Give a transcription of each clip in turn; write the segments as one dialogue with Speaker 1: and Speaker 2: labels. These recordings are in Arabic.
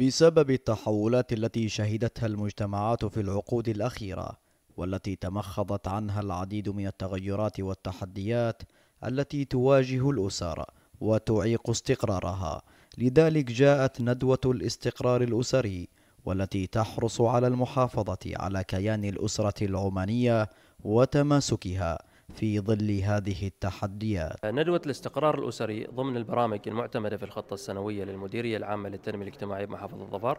Speaker 1: بسبب التحولات التي شهدتها المجتمعات في العقود الأخيرة والتي تمخضت عنها العديد من التغيرات والتحديات التي تواجه الأسر وتعيق استقرارها لذلك جاءت ندوة الاستقرار الأسري والتي تحرص على المحافظة على كيان الأسرة العمانية وتماسكها في ظل هذه التحديات
Speaker 2: ندوة الاستقرار الأسري ضمن البرامج المعتمدة في الخطة السنوية للمديرية العامة للتنمية الاجتماعية بمحافظة الظفار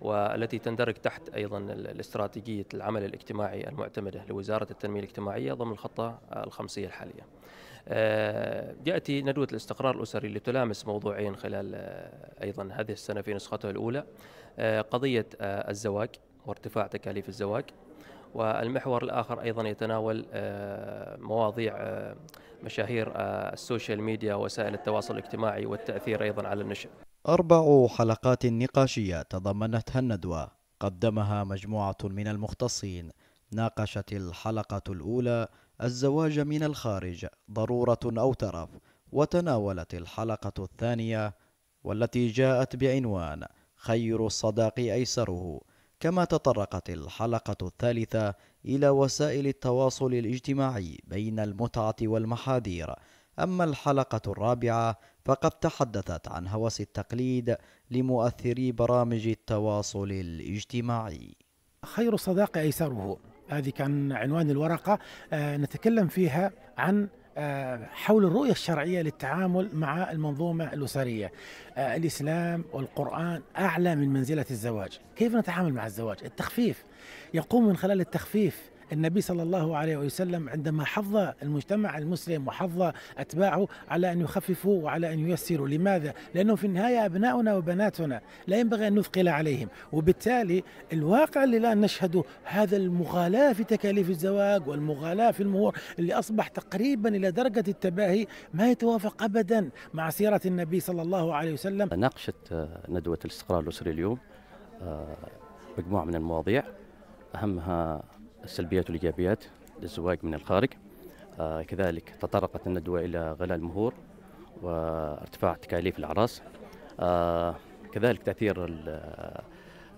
Speaker 2: والتي تندرج تحت أيضا الاستراتيجية العمل الاجتماعي المعتمدة لوزارة التنمية الاجتماعية ضمن الخطة الخمسية الحالية آه، يأتي ندوة الاستقرار الأسري لتلامس موضوعين خلال آه، أيضا هذه السنة في نسخته الأولى آه، قضية الزواج وارتفاع تكاليف الزواج والمحور الآخر أيضا يتناول آه، مواضيع آه، مشاهير آه، السوشيال ميديا وسائل التواصل الاجتماعي والتأثير أيضا على
Speaker 1: النشء أربع حلقات نقاشية تضمنتها الندوة قدمها مجموعة من المختصين ناقشت الحلقة الأولى الزواج من الخارج ضرورة أو ترف وتناولت الحلقة الثانية والتي جاءت بعنوان خير الصداق أيسره كما تطرقت الحلقة الثالثة إلى وسائل التواصل الاجتماعي بين المتعة والمحاذير أما الحلقة الرابعة فقد تحدثت عن هوس التقليد لمؤثري برامج التواصل الاجتماعي
Speaker 3: خير الصداقة أيسره هذه كان عنوان الورقة آه، نتكلم فيها عن آه، حول الرؤية الشرعية للتعامل مع المنظومة الأسرية آه، الإسلام والقرآن أعلى من منزلة الزواج كيف نتعامل مع الزواج؟ التخفيف يقوم من خلال التخفيف النبي صلى الله عليه وسلم عندما حظ المجتمع المسلم وحظ أتباعه على أن يخففوا وعلى أن ييسروا لماذا؟ لأنه في النهاية أبناؤنا وبناتنا لا ينبغي أن نثقل عليهم وبالتالي الواقع اللي الآن نشهده هذا المغالاة في تكاليف الزواج والمغالاة في المهور اللي أصبح تقريبا إلى درجة التباهي ما يتوافق أبدا مع سيرة النبي صلى الله عليه
Speaker 4: وسلم ناقشت ندوة الاستقرار الأسري اليوم آه، مجموعة من المواضيع أهمها السلبيات والإيجابيات للزواج من الخارج آه، كذلك تطرقت الندوة إلى غلاء المهور وارتفاع تكاليف الأعراس آه، كذلك تأثير آه،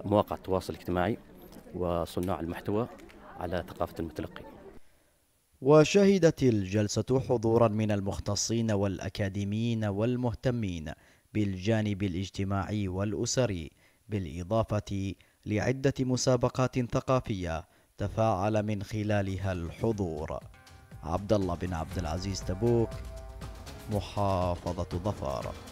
Speaker 4: مواقع التواصل الاجتماعي وصناع المحتوى على ثقافة المتلقي
Speaker 1: وشهدت الجلسة حضورا من المختصين والأكاديميين والمهتمين بالجانب الاجتماعي والأسري بالإضافة لعدة مسابقات ثقافية تفاعل من خلالها الحضور عبد الله بن عبد العزيز تبوك محافظة ظفار